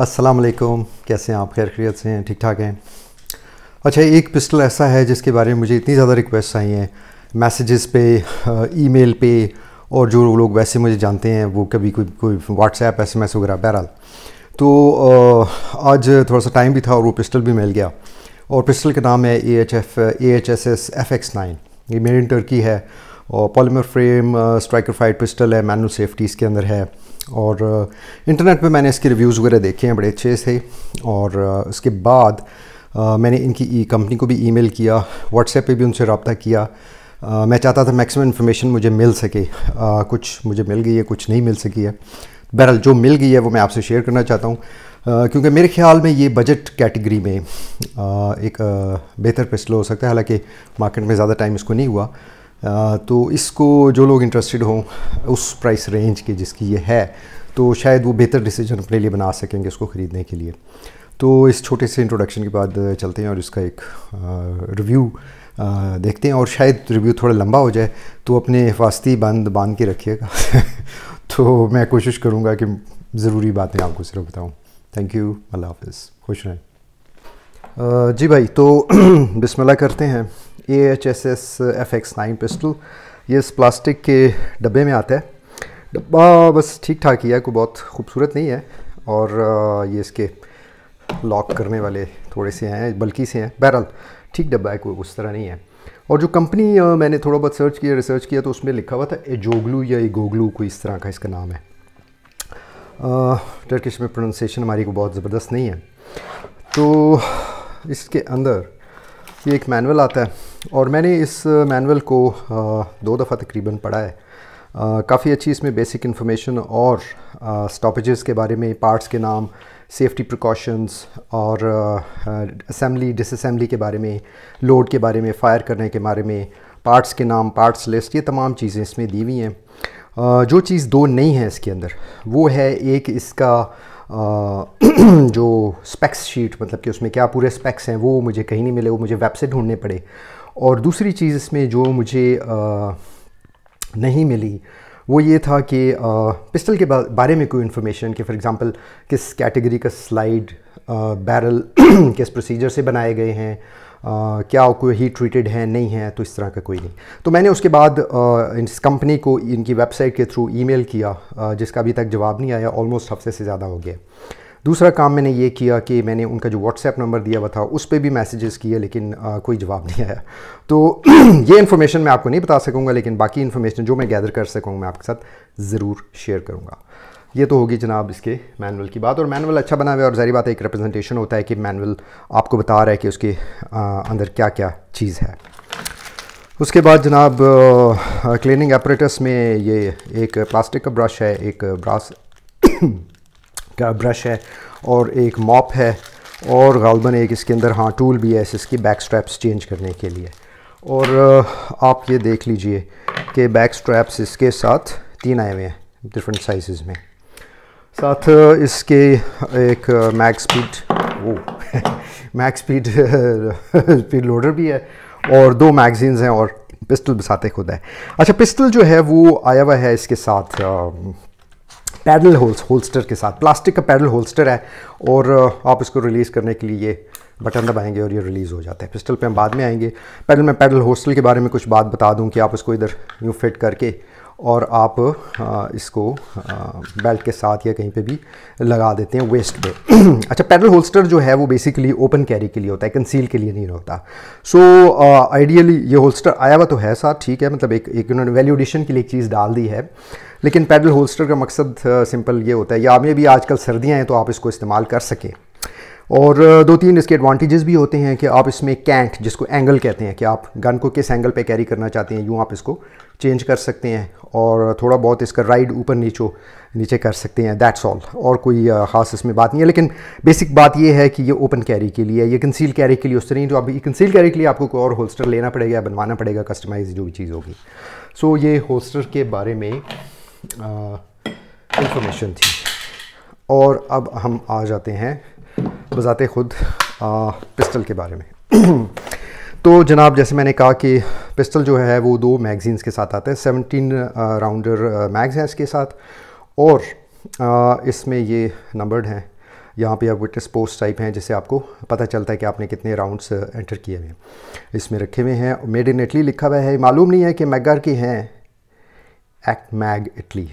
अस्सलाम वालेकुम कैसे हैं आप खैर खैरियत से हैं ठीक ठाक हैं अच्छा एक पिस्टल ऐसा है जिसके बारे में मुझे इतनी ज़्यादा रिक्वेस्ट आई हैं मैसेजेस पे ईमेल पे और जो लोग वैसे मुझे जानते हैं वो कभी कोई कोई व्हाट्सएप एस एम एस वगैरह बहरहाल तो आज थोड़ा सा टाइम भी था और वो पिस्टल भी मिल गया और पिस्टल का नाम है A H F A H S S F X nine ये मेड इन टर्की है और polymer frame striker fired pistol है मैनुअल सेफ्टी इसके अंदर है और इंटरनेट पे मैंने इसके रिव्यूज़ वगैरह देखे हैं बड़े अच्छे से और उसके बाद मैंने इनकी ई कंपनी को भी ईमेल किया व्हाट्सएप पे भी उनसे रबता किया मैं चाहता था मैक्सिमम इन्फॉर्मेशन मुझे मिल सके कुछ मुझे मिल गई है कुछ नहीं मिल सकी है बहरहाल जो मिल गई है वो मैं आपसे शेयर करना चाहता हूँ क्योंकि मेरे ख्याल में ये बजट कैटेगरी में आ, एक बेहतर फैसला हो सकता है हालांकि मार्केट में ज़्यादा टाइम इसको नहीं हुआ तो इसको जो लोग इंटरेस्टेड हों उस प्राइस रेंज के जिसकी ये है तो शायद वो बेहतर डिसीजन अपने लिए बना सकेंगे उसको ख़रीदने के लिए तो इस छोटे से इंट्रोडक्शन के बाद चलते हैं और इसका एक रिव्यू देखते हैं और शायद रिव्यू थोड़ा लंबा हो जाए तो अपने हिफाजती बंद बांध के रखिएगा तो मैं कोशिश करूँगा कि ज़रूरी बातें आपको सिर्फ बताऊँ थैंक यू अल्लाह हाफ खुश रहें जी भाई तो बिस्मिल्लाह करते हैं A H S S F X nine pistol ये इस प्लास्टिक के डब्बे में आता है डब्बा बस ठीक ठाक ही है कोई बहुत खूबसूरत नहीं है और ये इसके लॉक करने वाले थोड़े से हैं बल्कि से हैं बैरल ठीक डब्बा है कोई उस तरह नहीं है और जो कंपनी मैंने थोड़ा बहुत सर्च किया रिसर्च किया तो उसमें लिखा हुआ था ए जोगलू या एगोगलू कोई इस तरह का इसका नाम है टर्किश में प्रोनंसिएशन हमारी को बहुत ज़बरदस्त नहीं है तो इसके अंदर ये एक मैनुअल आता है और मैंने इस मैनुअल को दो दफ़ा तकरीबन पढ़ा है काफ़ी अच्छी इसमें बेसिक इन्फॉर्मेशन और स्टॉपेजेस के बारे में पार्ट्स के नाम सेफ्टी प्रिकॉशंस और असम्बली डिसम्बली के बारे में लोड के बारे में फ़ायर करने के बारे में पार्ट्स के नाम पार्ट्स लिस्ट ये तमाम चीज़ें इसमें दी हुई हैं जो चीज़ दो नहीं है इसके अंदर वो है एक इसका जो स्पेक्स शीट मतलब कि उसमें क्या पूरे स्पेक्स हैं वो मुझे कहीं नहीं मिले वो मुझे वेब से ढूंढने पड़े और दूसरी चीज़ इसमें जो मुझे नहीं मिली वो ये था कि पिस्टल के बारे में कोई इन्फॉर्मेशन कि फॉर एग्ज़ाम्पल किस कैटेगरी का स्लाइड बैरल किस प्रोसीजर से बनाए गए हैं क्या कोई ही ट्रीटेड है नहीं है तो इस तरह का कोई नहीं तो मैंने उसके बाद इस कंपनी को इनकी वेबसाइट के थ्रू ईमेल किया जिसका अभी तक जवाब नहीं आया ऑलमोस्ट हफ्ते से ज़्यादा हो गया दूसरा काम मैंने ये किया कि मैंने उनका जो व्हाट्सएप नंबर दिया हुआ था उस पर भी मैसेजेस किए लेकिन आ, कोई जवाब नहीं आया तो ये इन्फॉर्मेशन मैं आपको नहीं बता सकूँगा लेकिन बाकी इन्फॉर्मेशन जो मैं गैदर कर सकूँगा मैं आपके साथ ज़रूर शेयर करूँगा ये तो होगी जनाब इसके मैनुअल की बात और मैनुअल अच्छा बना हुआ है और ज़ारी बात है एक रिप्रेजेंटेशन होता है कि मैनुअल आपको बता रहा है कि उसके अंदर क्या क्या चीज़ है उसके बाद जनाब क्लीनिंग एपरेटस में ये एक प्लास्टिक का ब्रश है एक ब्रास का ब्रश है और एक मॉप है और गालबन एक इसके अंदर हाँ टूल भी है इसकी बैक स्ट्रैप्स चेंज करने के लिए और आप ये देख लीजिए कि बैक स्ट्रैप्स इसके साथ तीन आए हुए हैं डिफरेंट साइज़ में साथ इसके एक मैक स्पीड वो मैक स्पीड स्पीड लोडर भी है और दो मैगजीन्स हैं और पिस्टल साथ खुद है अच्छा पिस्टल जो है वो आया हुआ है इसके साथ पैडल होल्स होल्स्टर के साथ प्लास्टिक का पैडल होल्स्टर है और आप इसको रिलीज़ करने के लिए ये बटन दबाएंगे और ये रिलीज़ हो जाता है पिस्टल पे हम बाद में आएंगे पैडल में पैडल होस्टल के बारे में कुछ बात बता दूं कि आप इसको इधर यूँ फिट करके और आप इसको बेल्ट के साथ या कहीं पे भी लगा देते हैं वेस्ट पे अच्छा पैडल होल्स्टर जो है वो बेसिकली ओपन कैरी के लिए होता है कंसील के लिए नहीं होता सो so, आइडियली ये होल्स्टर आया हुआ तो है साथ ठीक है मतलब एक एक उन्होंने वैल्यू एडिशन के लिए एक चीज़ डाल दी है लेकिन पैडल होल्स्टर का मकसद सिंपल ये होता है या अभी भी आजकल सर्दियाँ हैं तो आप इसको इस्तेमाल कर सकें और दो तीन इसके एडवांटेजेस भी होते हैं कि आप इसमें कैंट जिसको एंगल कहते हैं कि आप गन को किस एंगल पे कैरी करना चाहते हैं यूँ आप इसको चेंज कर सकते हैं और थोड़ा बहुत इसका राइड ऊपर नीचे नीचे कर सकते हैं दैट्स ऑल और कोई ख़ास इसमें बात नहीं है लेकिन बेसिक बात यह है कि ये ओपन कैरी के लिए ये कंसील कैरी के लिए उस तरह जो आप कंसील कैरी के लिए आपको कोई और होल्स्टर लेना पड़ेगा बनवाना पड़ेगा कस्टमाइज जो भी चीज़ होगी सो so, ये होल्स्टर के बारे में इंफॉर्मेशन थी और अब हम आ जाते हैं बजाते ख़ुद पिस्टल के बारे में तो जनाब जैसे मैंने कहा कि पिस्टल जो है वो दो मैगज़ीन्स के साथ आता है सेवनटीन राउंडर मैग्स हैं इसके साथ और इसमें ये नंबर्ड हैं यहाँ पे आप विटनेस पोस्ट टाइप हैं जिससे आपको पता चलता है कि आपने कितने राउंड्स एंटर किए हुए हैं इसमें रखे हुए हैं मेड इन इटली लिखा हुआ है मालूम नहीं है कि मैगार की हैं एक्ट मैग इटली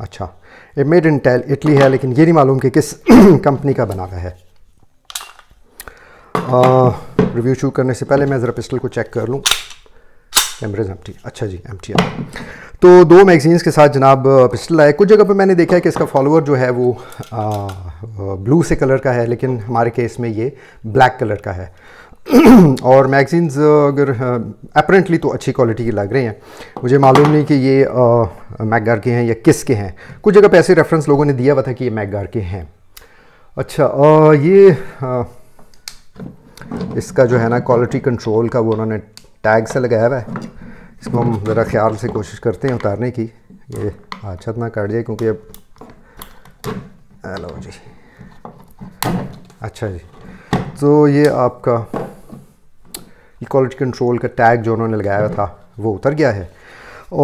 अच्छा ये मेड इन इटली है लेकिन ये नहीं मालूम कि किस कंपनी का बना हुआ है रिव्यू हाँ, शुरू करने से पहले मैं ज़रा पिस्टल को चेक कर लूँ कैमरेज एम टी अच्छा जी एम टी तो दो मैगजीन्स के साथ जनाब पिस्टल आए कुछ जगह पे मैंने देखा है कि इसका फॉलोअर जो है वो आ, ब्लू से कलर का है लेकिन हमारे केस में ये ब्लैक कलर का है और मैगजीन्स अगर अपरेंटली तो अच्छी क्वालिटी की लग रही हैं मुझे मालूम नहीं कि ये मैगार के हैं या किस के हैं कुछ जगह पे ऐसे रेफरेंस लोगों ने दिया हुआ था कि ये मैगार के हैं अच्छा आ, ये आ, इसका जो है ना क्वालिटी कंट्रोल का वो उन्होंने टैग से लगाया हुआ है इसको हम ज़रा ख्याल से कोशिश करते हैं उतारने की ये अच्छा ना काट जाए क्योंकि अब हेलो जी अच्छा जी तो ये आपका क्वालिटी कंट्रोल का टैग जो उन्होंने लगाया हुआ था वो उतर गया है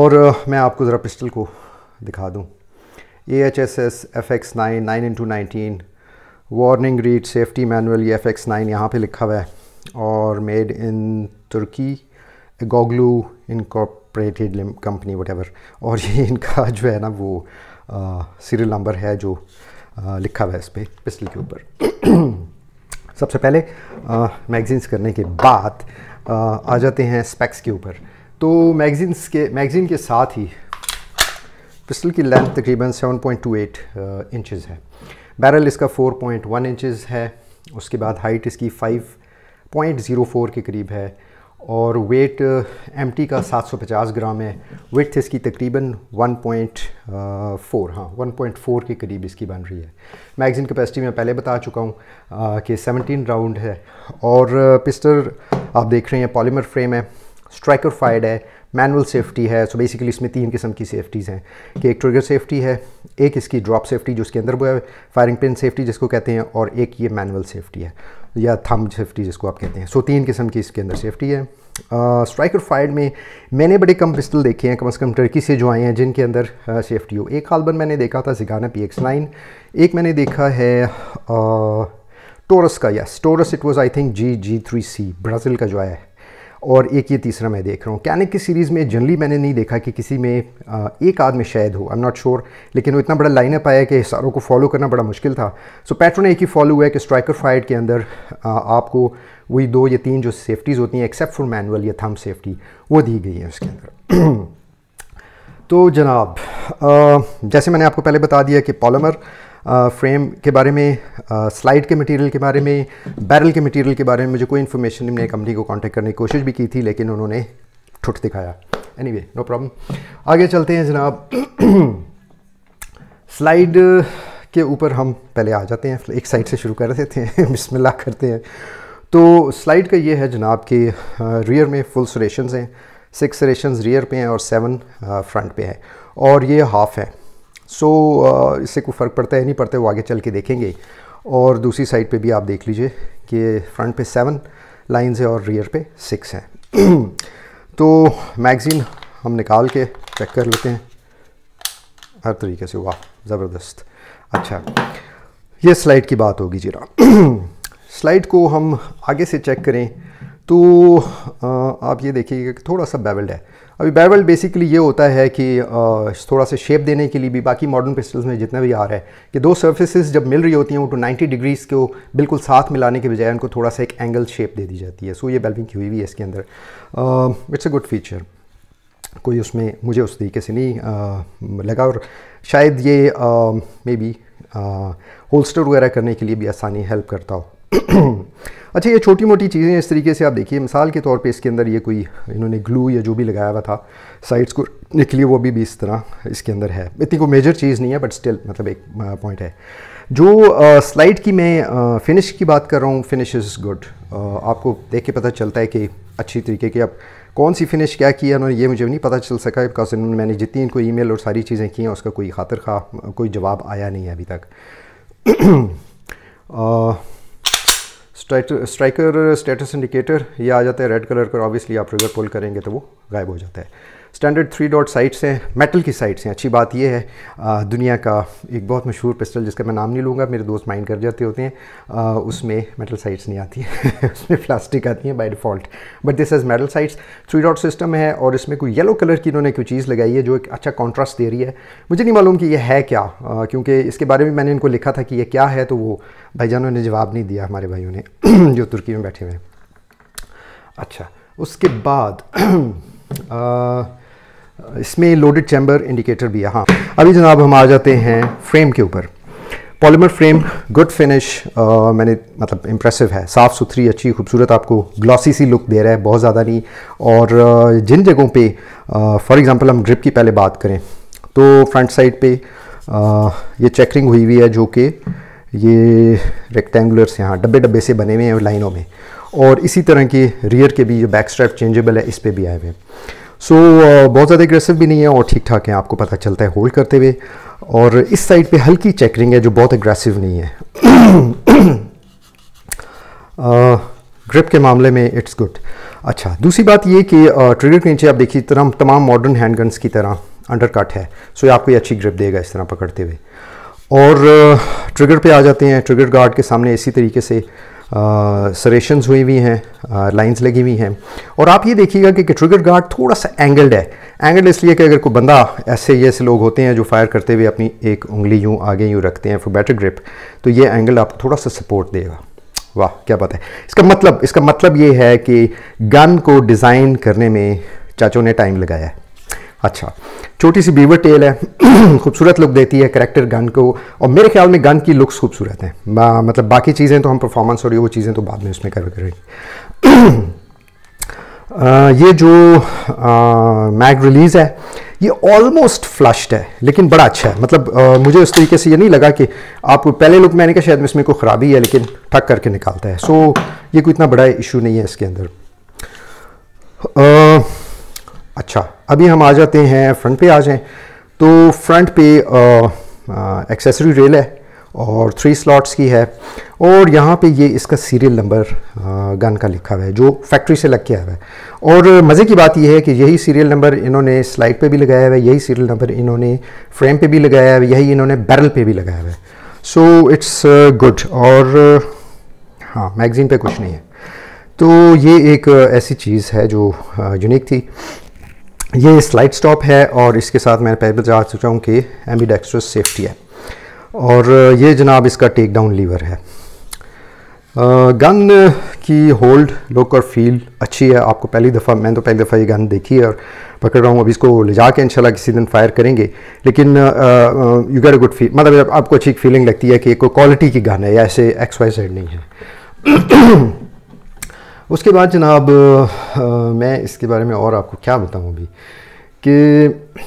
और मैं आपको ज़रा पिस्टल को दिखा दूँ A H S S F X nine nine into nineteen warning read safety manual ये एफ एक्स नाइन यहाँ पर लिखा हुआ है और मेड इन तुर्की गोगलू इनकॉर्पोरेटेड कंपनी वट और ये इनका जो है ना वो सीरियल नंबर है जो आ, लिखा हुआ है इस पर पिस्टल के ऊपर सबसे पहले मैगज़ीन्स करने के बाद आ, आ जाते हैं स्पेक्स के ऊपर तो मैगज़ीन्स के मैगज़ीन के साथ ही पिस्टल की लेंथ तकरीबन 7.28 पॉइंट इंचज़ है बैरल इसका 4.1 पॉइंट इंचज़ है उसके बाद हाइट इसकी 5.04 के करीब है और वेट एम uh, का 750 ग्राम है वेथ इसकी तकरीबन 1.4 uh, हाँ वन के करीब इसकी बन रही है मैगज़ीन कैपेसिटी मैं पहले बता चुका हूँ uh, कि 17 राउंड है और uh, पिस्टर आप देख रहे हैं पॉलीमर फ्रेम है स्ट्राइकर फाइड है मैनुअल सेफ्टी है सो बेसिकली इसमें तीन किस्म की सेफ्टीज़ हैं कि एक ट्रिगर सेफ्टी है एक इसकी ड्रॉप सेफ्टी जो इसके अंदर वो है फायरिंग पिन सेफ्टी जिसको कहते हैं और एक ये मैनुअल सेफ्टी है या थम सेफ्टी जिसको आप कहते हैं सो so तीन किस्म की इसके अंदर सेफ्टी है स्ट्राइकर uh, फायर में मैंने बड़े कम पिस्टल देखे हैं कम अज़ कम टर्की से जो आए हैं जिनके अंदर सेफ्टी uh, हो एक हालबन मैंने देखा था जिगाना पी एक्स नाइन एक मैंने देखा है uh, टोरस का yes Taurus it was I think G G three C Brazil का जो आया है और एक ये तीसरा मैं देख रहा हूँ कैनिक की सीरीज़ में जनरली मैंने नहीं देखा कि किसी में एक आदमी में शायद हो आई एम नॉट श्योर लेकिन वो इतना बड़ा लाइनअप आया कि सारों को फॉलो करना बड़ा मुश्किल था सो so, पैटर्न एक ही फॉलो हुआ है कि स्ट्राइकर फाइट के अंदर आपको वही दो या तीन जो सेफ्टीज़ होती हैं एक्सेप्ट फॉर मैनुअल या थम सेफ्टी वो दी गई है उसके अंदर तो जनाब जैसे मैंने आपको पहले बता दिया कि पॉलमर फ्रेम के बारे में स्लाइड के मटेरियल के बारे में बैरल के मटेरियल के बारे में मुझे कोई इन्फॉर्मेशन नहीं मैंने कंपनी को कांटेक्ट करने की कोशिश भी की थी लेकिन उन्होंने ठुट दिखाया एनी वे नो प्रॉब्लम आगे चलते हैं जनाब स्लाइड के ऊपर हम पहले आ जाते हैं एक साइड से शुरू कर देते हैं बिस्मिल्ला करते हैं तो स्लाइड का ये है जनाब कि रियर में फुल सरेशन हैं सिक्स सरेशन रियर पे हैं और सेवन फ्रंट पे हैं और ये हाफ़ है सो so, uh, इससे कोई फ़र्क पड़ता है नहीं पड़ता है वो आगे चल के देखेंगे और दूसरी साइड पे भी आप देख लीजिए कि फ्रंट पे सेवन लाइंस है और रियर पे सिक्स हैं तो मैगज़ीन हम निकाल के चेक कर लेते हैं हर तरीके से वाह ज़बरदस्त अच्छा ये स्लाइड की बात होगी जीरा स्लाइड को हम आगे से चेक करें तो uh, आप ये देखिएगा कि थोड़ा सा बेवल्ड है अभी बैरवल बेसिकली ये होता है कि थोड़ा सा शेप देने के लिए भी बाकी मॉडर्न पिस्टल्स में जितना भी आ रहा है कि दो सर्फेसिस जब मिल रही होती हैं वो टू नाइन्टी डिग्रीज़ को बिल्कुल साथ मिलाने के बजाय उनको थोड़ा सा एक एंगल शेप दे दी जाती है सो ये बेल्विंग की हुई हुई है इसके अंदर इट्स अ गुड फीचर कोई उसमें मुझे उस तरीके से नहीं आ, लगा और शायद ये मे बी होल्स्टर वगैरह करने के लिए भी आसानी हेल्प करता हो अच्छा ये छोटी मोटी चीज़ें इस तरीके से आप देखिए मिसाल के तौर पे इसके अंदर ये कोई इन्होंने ग्लू या जो भी लगाया हुआ था साइड्स को निकली वो भी, भी इस तरह इसके अंदर है इतनी कोई मेजर चीज़ नहीं है बट स्टिल मतलब एक पॉइंट है जो स्लाइड की मैं फिनिश की बात कर रहा हूँ फिनिश इज़ गुड आपको देख के पता चलता है कि अच्छी तरीके की आप कौन सी फिनिश क्या किया उन्होंने ये मुझे नहीं पता चल सका बिकॉज इन्होंने मैंने जितनी इनको ईमेल और सारी चीज़ें की हैं उसका कोई खातर खा कोई जवाब आया नहीं है अभी तक स्ट्राइकर स्टेटस इंडिकेटर ये आ जाता है रेड कलर का ऑब्वियसली आप ट्रिगर पुल करेंगे तो वो गायब हो जाता है स्टैंडर्ड थ्री डॉट साइट्स हैं मेटल की साइट्स हैं अच्छी बात यह है दुनिया का एक बहुत मशहूर पिस्टल जिसका मैं नाम नहीं लूँगा मेरे दोस्त माइंड कर जाते होते हैं उसमें मेटल साइट्स नहीं आती हैं उसमें प्लास्टिक आती हैं by default but this is metal sights three dot system है और इसमें कोई येलो कलर की इन्होंने कोई चीज़ लगाई है जो एक अच्छा कॉन्ट्रास्ट दे रही है मुझे नहीं मालूम कि यह है क्या क्योंकि इसके बारे में मैंने इनको लिखा था कि ये क्या है तो वो भाईजानों ने जवाब नहीं दिया हमारे भाइयों ने जो तुर्की में बैठे हुए हैं अच्छा उसके बाद आ, Uh, इसमें लोडेड चैम्बर इंडिकेटर भी है हाँ अभी जनाब हम आ जाते हैं फ्रेम के ऊपर पॉलीमर फ्रेम गुड फिनिश मैंने मतलब इम्प्रेसिव है साफ़ सुथरी अच्छी खूबसूरत आपको ग्लॉसी सी लुक दे रहा है बहुत ज़्यादा नहीं और uh, जिन जगहों पे फॉर uh, एग्जांपल हम ग्रिप की पहले बात करें तो फ्रंट साइड पे आ, ये चेकरिंग हुई हुई है जो कि ये से यहाँ डब्बे डब्बे से बने हुए हैं लाइनों में और इसी तरह के रियर के भी जो बैक स्ट्रैप चेंजेबल है इस पर भी आए हुए हैं सो so, uh, बहुत ज़्यादा एग्रेसिव भी नहीं है और ठीक ठाक है आपको पता चलता है होल्ड करते हुए और इस साइड पे हल्की चेकरिंग है जो बहुत एग्रेसिव नहीं है ग्रिप uh, के मामले में इट्स गुड अच्छा दूसरी बात ये कि ट्रिगर uh, के नीचे आप देखिए तरह तमाम मॉडर्न हैंड गन्स की तरह अंडरकट है सो ये आपको ये अच्छी ग्रिप देगा इस तरह पकड़ते हुए और ट्रिगर पे आ जाते हैं ट्रिगर गार्ड के सामने इसी तरीके से सरेशंस हुई हुई हैं लाइंस लगी हुई हैं और आप ये देखिएगा कि, कि ट्रिगर गार्ड थोड़ा सा एंगल्ड है एंगल्ड इसलिए कि अगर कोई बंदा ऐसे ये ऐसे लोग होते हैं जो फायर करते हुए अपनी एक उंगली यूँ आगे यूँ रखते हैं फॉर बेटर ग्रिप तो ये एंगल आपको थोड़ा सा सपोर्ट देगा वाह क्या बात है इसका मतलब इसका मतलब ये है कि गन को डिज़ाइन करने में चाचों ने टाइम लगाया है अच्छा छोटी सी बीवर टेल है खूबसूरत लुक देती है करेक्टर गन को और मेरे ख्याल में गन की लुक्स खूबसूरत हैं मतलब बाकी चीज़ें तो हम परफॉर्मेंस हो रही है वो चीज़ें तो बाद में उसमें कर करेंगे ये जो मैग रिलीज़ है ये ऑलमोस्ट फ्लश्ड है लेकिन बड़ा अच्छा है मतलब आ, मुझे उस तरीके से ये नहीं लगा कि आपको पहले लुक मैंने कहा शायद इसमें कोई ख़राबी है लेकिन ठक करके निकालता है सो ये कोई इतना बड़ा इशू नहीं है इसके अंदर आ, अच्छा अभी हम आ जाते हैं फ्रंट पे आ जाएं तो फ्रंट पे एक्सेसरी रेल है और थ्री स्लॉट्स की है और यहाँ पे ये इसका सीरियल नंबर गन का लिखा हुआ है जो फैक्ट्री से लग के आया हुआ है और मज़े की बात यह है कि यही सीरियल नंबर इन्होंने स्लाइड पे भी लगाया हुआ है यही सीरियल नंबर इन्होंने फ्रेम पे भी लगाया हुआ है यही इन्होंने बैरल पे भी लगाया हुआ है सो इट्स गुड और हाँ मैगज़ीन पे कुछ नहीं है तो ये एक ऐसी चीज़ है जो यूनिक थी ये स्लाइड स्टॉप है और इसके साथ मैं पहले बता चुका हूँ कि एम्बीडेक्स्ट्रस सेफ्टी है और ये जनाब इसका टेक डाउन लीवर है गन की होल्ड लुक और फील अच्छी है आपको पहली दफ़ा मैंने तो पहली दफ़ा ये गन देखी है और पकड़ रहा हूँ अब इसको ले जा कर इंशाल्लाह किसी दिन फायर करेंगे लेकिन you get a good feel मतलब आपको अच्छी फीलिंग लगती है कि कोई क्वालिटी की गन है या ऐसे एक्स वाई जेड नहीं है उसके बाद जनाब मैं इसके बारे में और आपको क्या बताऊँ अभी कि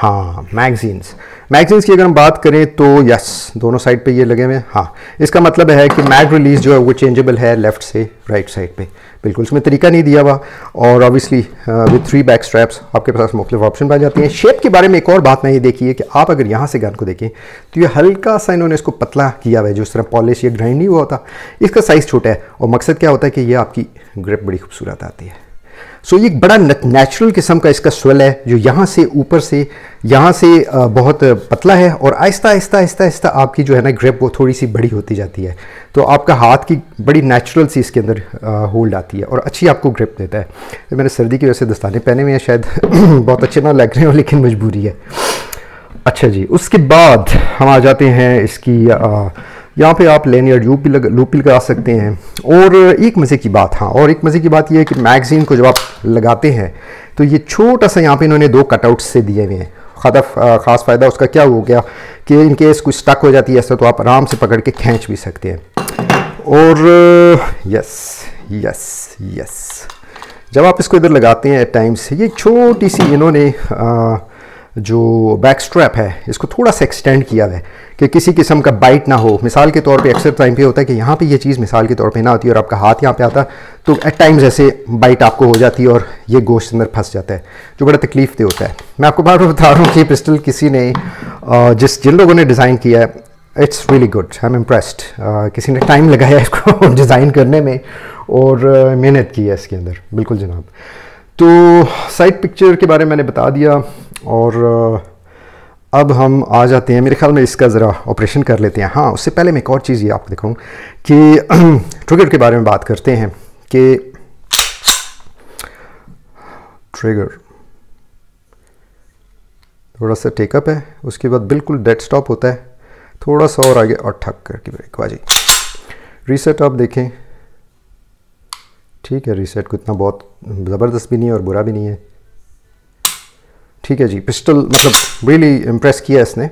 हाँ मैगज़ीन्स मैगज़ीन्स की अगर हम बात करें तो यस दोनों साइड पे ये लगे हुए हैं हाँ इसका मतलब है कि मैग रिलीज़ जो है वो चेंजेबल है लेफ़्ट से राइट साइड पे बिल्कुल इसमें तरीका नहीं दिया हुआ और obviously with three back straps आपके पास मुख्तलिफ ऑप्शन बन जाते हैं शेप के बारे में एक और बात मैं ये देखी है कि आप अगर यहाँ से गन को देखें तो ये हल्का सा इन्होंने इसको पतला किया हुआ है जो इस तरह पॉलिश या ग्राइंड नहीं हुआ होता इसका साइज़ छोटा है और मकसद क्या होता है कि यह आपकी ग्रिप बड़ी खूबसूरत आती है सो so, ये एक बड़ा नेचुरल किस्म का इसका स्वेल है जो यहाँ से ऊपर से यहाँ से बहुत पतला है और आहिस्ता आहिस्ता आहिस्ता आहिस्ता आपकी जो है ना ग्रिप वो थोड़ी सी बड़ी होती जाती है तो आपका हाथ की बड़ी नेचुरल सी इसके अंदर होल्ड आती है और अच्छी आपको ग्रिप देता है तो मैंने सर्दी की वजह से दस्ताने पहने हुए हैं शायद बहुत अच्छे ना लग रहे हो लेकिन मजबूरी है अच्छा जी उसके बाद हम आ जाते हैं इसकी आ, यहाँ पे आप लेन या लूप लगा लूप लगा सकते हैं और एक मज़े की बात हाँ और एक मज़े की बात यह है कि मैगज़ीन को जब आप लगाते हैं तो ये छोटा सा यहाँ पे इन्होंने दो कटआउट्स से दिए हुए हैं खादा ख़ास फ़ायदा उसका क्या हो गया कि इन केस कुछ स्टक हो जाती है ऐसा तो आप आराम से पकड़ के खींच भी सकते हैं और यस यस यस जब आप इसको इधर लगाते हैं एट टाइम्स ये छोटी सी इन्होंने आ, जो बैक स्ट्रैप है इसको थोड़ा सा एक्सटेंड किया है कि किसी किस्म का बाइट ना हो मिसाल के तौर पे अक्सर टाइम पे होता है कि यहाँ पे ये चीज़ मिसाल के तौर पे ना होती है और आपका हाथ यहाँ पे आता तो एट टाइम्स ऐसे बाइट आपको हो जाती है और ये गोश्त अंदर फंस जाता है जो बड़ा तकलीफ दे होता है मैं आपको बार बार बता रहा हूँ कि पिस्टल किसी ने जिस जिन लोगों ने डिज़ाइन किया है it's really good I am impressed किसी ने टाइम लगाया इसको डिज़ाइन करने में और मेहनत की है इसके अंदर बिल्कुल जनाब तो साइड पिक्चर के बारे में मैंने बता दिया और अब हम आ जाते हैं मेरे ख्याल में इसका ज़रा ऑपरेशन कर लेते हैं हाँ उससे पहले मैं एक और चीज़ ये आपको दिखाऊँ कि ट्रिगर के बारे में बात करते हैं कि ट्रिगर थोड़ा सा टेकअप है उसके बाद बिल्कुल डेड स्टॉप होता है थोड़ा सा और आगे और ठक करके ब्रेक वाजी रीसेट आप देखें ठीक है रीसेट को इतना बहुत ज़बरदस्त भी नहीं है और बुरा भी नहीं है ठीक है जी पिस्टल मतलब रियली इम्प्रेस किया इसने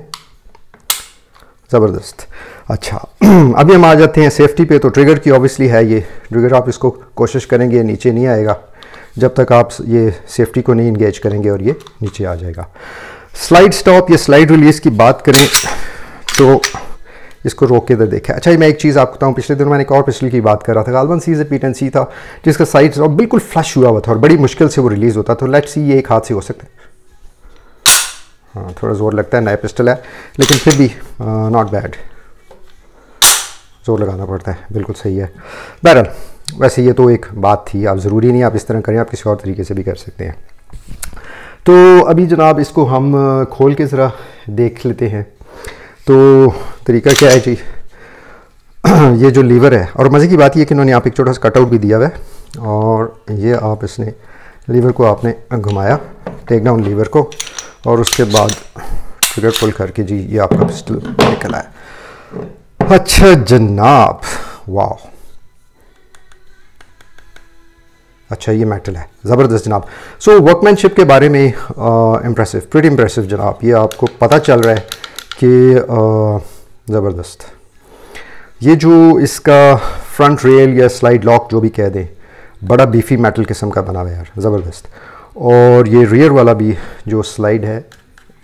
ज़बरदस्त अच्छा अभी हम आ जाते हैं सेफ्टी पे तो ट्रिगर की ऑब्वियसली है ये ट्रिगर आप इसको कोशिश करेंगे नीचे नहीं आएगा जब तक आप ये सेफ्टी को नहीं इंगेज करेंगे और ये नीचे आ जाएगा स्लाइड स्टॉप या स्लाइड रिलीज़ की बात करें तो इसको रोक के इधर देखा अच्छा मैं एक चीज़ आपको बताऊँ पिछले दिन मैंने एक और पिछले की बात कर रहा था गालबन सी से पी टन सी था जिसका साइड बिल्कुल फ्लश हुआ हुआ था और बड़ी मुश्किल से वो रिलीज़ होता तो लेट सी ये एक हाथ से हो सकता है हाँ थोड़ा ज़ोर लगता है नया पिस्टल है लेकिन फिर भी नॉट बैड ज़ोर लगाना पड़ता है बिल्कुल सही है बहरहाल वैसे ये तो एक बात थी आप ज़रूरी नहीं आप इस तरह करें आप किसी और तरीके से भी कर सकते हैं तो अभी जनाब इसको हम खोल के ज़रा देख लेते हैं तो तरीका क्या है जी ये जो लीवर है और मज़े की बात यह कि इन्होंने आप एक छोटा सा कटआउट भी दिया हुआ है और ये आप इसने लीवर को आपने घुमाया टेक डाउन लीवर को और उसके बाद ट्रिगर पुल करके जी ये आपका पिस्टल निकल आया अच्छा जनाब वाह अच्छा ये मेटल है ज़बरदस्त जनाब सो so, वर्कमैनशिप के बारे में इम्प्रेसिव प्रिट इम्प्रेसिव जनाब ये आपको पता चल रहा है कि ज़बरदस्त ये जो इसका फ्रंट रेल या स्लाइड लॉक जो भी कह दें बड़ा बीफी मेटल किस्म का बना हुआ है यार ज़बरदस्त और ये रियर वाला भी जो स्लाइड है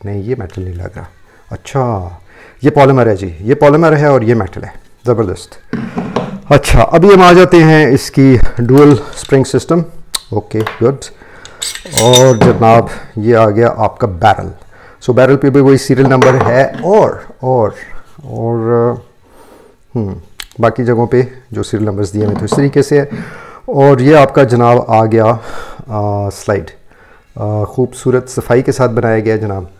नहीं ये मेटल नहीं लग रहा अच्छा ये पॉलीमर है जी ये पॉलीमर है और ये मेटल है ज़बरदस्त अच्छा अभी हम आ जाते हैं इसकी dual spring system okay good और जनाब ये आ गया आपका बैरल सो so, बैरल पे भी वही सीरियल नंबर है और और और हम्म, बाकी जगहों पे जो सीरियल नंबर्स दिए हैं तो इस तरीके से है और ये आपका जनाब आ गया स्लाइड खूबसूरत सफाई के साथ बनाया गया जनाब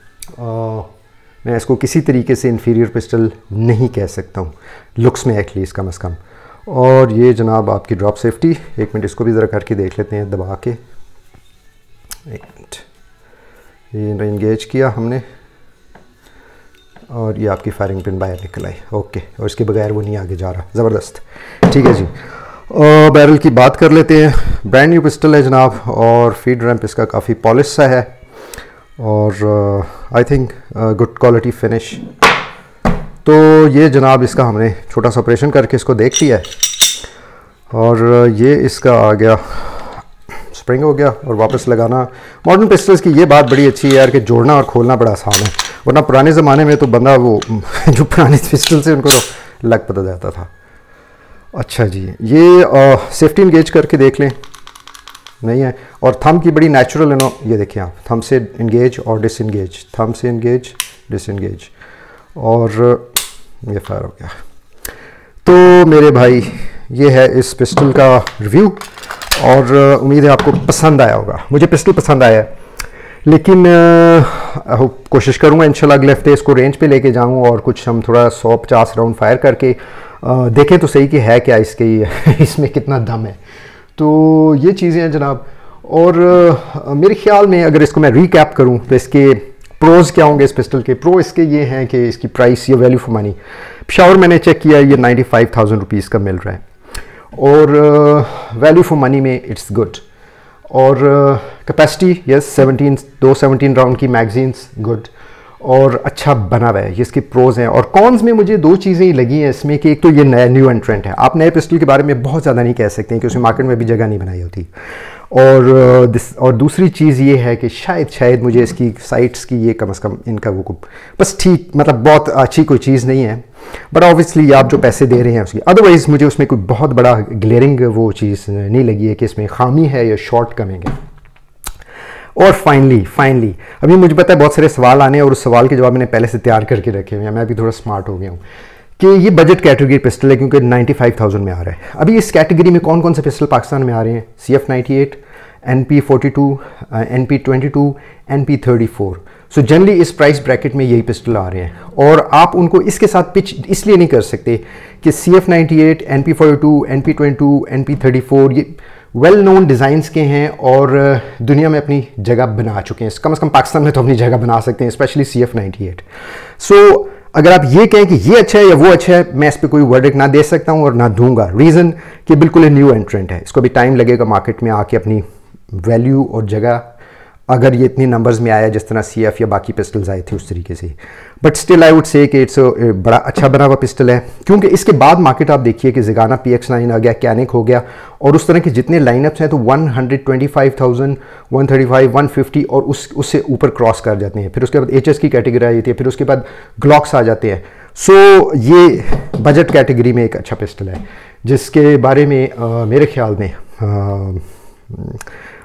मैं इसको किसी तरीके से इन्फीरियर पिस्टल नहीं कह सकता हूँ लुक्स में एक्चुअली कम अज़ कम और ये जनाब आपकी ड्रॉप सेफ्टी एक मिनट इसको भी ज़रा करके देख लेते हैं दबा के एक मिनट ये इंगेज किया हमने और ये आपकी फायरिंग पिन बाहर निकल आई ओके और इसके बगैर वो नहीं आगे जा रहा ज़बरदस्त ठीक है जी बैरल की बात कर लेते हैं ब्रांड न्यू पिस्टल है जनाब और फीड रैम्प इसका काफ़ी पॉलिश सा है और I think good quality finish तो ये जनाब इसका हमने छोटा सा ऑपरेशन करके इसको देख लिया है और ये इसका आ गया स्प्रिंग हो गया और वापस लगाना मॉडर्न पिस्टल्स की ये बात बड़ी अच्छी है यार कि जोड़ना और खोलना बड़ा आसान है वरना पुराने ज़माने में तो बंदा वो जो पुराने पिस्टल से उनको तो लग पता जाता था अच्छा जी ये सेफ्टी इंगेज करके देख लें नहीं है और थम की बड़ी नेचुरल है ना ये देखिए आप थम से इंगेज और डिस इंगेज थम से इंगेज डिस इंगेज और ये फायर हो गया तो मेरे भाई ये है इस पिस्टल का रिव्यू और उम्मीद है आपको पसंद आया होगा मुझे पिस्टल पसंद आया है लेकिन कोशिश करूँगा इंशाल्लाह अगले हफ्ते इसको रेंज पे लेके जाऊँ और कुछ हम थोड़ा सौ पचास राउंड फायर करके देखें तो सही कि है क्या इसके इसमें कितना दम है तो ये चीज़ें हैं जनाब और मेरे ख्याल में अगर इसको मैं रिकैप करूं तो इसके प्रोज़ क्या होंगे इस पिस्टल के प्रो इसके ये हैं कि इसकी प्राइस या वैल्यू फॉर मनी पिशावर मैंने चेक किया ये नाइन्टी फाइव थाउजेंड रुपीज़ का मिल रहा है और वैल्यू फॉर मनी में इट्स गुड और कैपेसिटी यस सेवनटीन दो सेवनटीन राउंड की मैगजीन्स गुड और अच्छा बना हुआ है ये इसके प्रोज़ हैं और कॉन्स में मुझे दो चीज़ें ही लगी हैं इसमें कि एक तो ये नया न्यू एंट्रेंट है आप नए पिस्टल के बारे में बहुत ज़्यादा नहीं कह सकते हैं कि उसमें मार्केट में अभी जगह नहीं बनाई होती और दिस uh, और दूसरी चीज़ ये है कि शायद शायद मुझे इसकी साइट्स की ये कम अज़ कम इनका वो बस ठीक मतलब बहुत अच्छी कोई चीज़ नहीं है बट ऑब्वियसली आप जो पैसे दे रहे हैं उसकी अदरवाइज़ मुझे उसमें कोई बहुत बड़ा ग्लेयरिंग वो चीज़ नहीं लगी है कि इसमें खामी है या शॉर्ट कमिंग है और फाइनली फाइनली अभी मुझे पता है बहुत सारे सवाल आने और उस सवाल के जवाब मैंने पहले से तैयार करके रखे हुए हैं मैं अभी थोड़ा स्मार्ट हो गया हूँ कि ये बजट कैटेगरी पिस्टल है क्योंकि 95,000 में आ रहा है अभी इस कैटेगरी में कौन कौन से पिस्टल पाकिस्तान में आ रहे हैं C F ninety eight N P forty two N P twenty two N P thirty four so generally इस प्राइस ब्रैकेट में यही पिस्टल आ रहे हैं और आप उनको इसके साथ पिच इसलिए नहीं कर सकते कि C F ninety eight N P forty two N P twenty two N P thirty four ये वेल नोन डिज़ाइंस के हैं और uh, दुनिया में अपनी जगह बना चुके हैं कम से कम पाकिस्तान में तो अपनी जगह बना सकते हैं specially C F ninety eight so अगर आप ये कहें कि ये अच्छा है या वो अच्छा है मैं इस पर कोई वर्डिक ना दे सकता हूँ और ना दूंगा रीज़न कि बिल्कुल न्यू एंट्रेंट है इसको भी टाइम लगेगा मार्केट में आके अपनी वैल्यू और जगह अगर ये इतने नंबर्स में आया जिस तरह सी एफ या बाकी पिस्टल्स आए थे उस तरीके से but still I would say कि इट्स बड़ा अच्छा बना हुआ पिस्टल है क्योंकि इसके बाद मार्केट आप देखिए कि जिगाना पी एक्स नाइन आ गया कैनिक हो गया और उस तरह के जितने लाइनअप्स हैं तो 125,000, 135, 150 और उस उससे ऊपर क्रॉस कर जाते हैं फिर उसके बाद एच की कैटेगरी आ जाती है फिर उसके बाद ग्लॉक्स आ जाते हैं सो so, ये बजट कैटेगरी में एक अच्छा पिस्टल है जिसके बारे में आ, मेरे ख्याल में आ,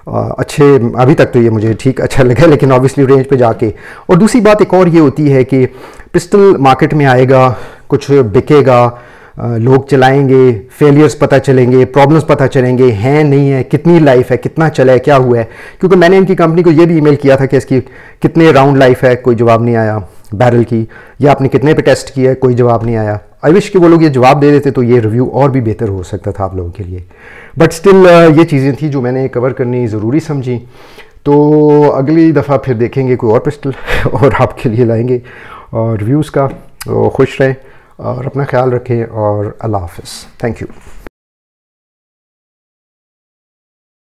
अच्छे अभी तक तो ये मुझे ठीक अच्छा लगा लेकिन ऑब्वियसली रेंज पे जाके और दूसरी बात एक और ये होती है कि पिस्टल मार्केट में आएगा कुछ बिकेगा लोग चलाएंगे फेलियर्स पता चलेंगे प्रॉब्लम्स पता चलेंगे हैं नहीं है कितनी लाइफ है कितना चला है क्या हुआ है क्योंकि मैंने इनकी कंपनी को ये भी ईमेल किया था कि इसकी कितने राउंड लाइफ है कोई जवाब नहीं आया बैरल की या आपने कितने पे टेस्ट किया है कोई जवाब नहीं आया आई विश कि वो लोग ये जवाब दे देते तो ये रिव्यू और भी बेहतर हो सकता था आप लोगों के लिए बट स्टिल uh, ये चीज़ें थी जो मैंने कवर करनी ज़रूरी समझी तो अगली दफ़ा फिर देखेंगे कोई और पिस्टल और आपके लिए लाएंगे और रिव्यूज़ का तो खुश रहें और अपना ख्याल रखें और अल्लाह हाफ थैंक यू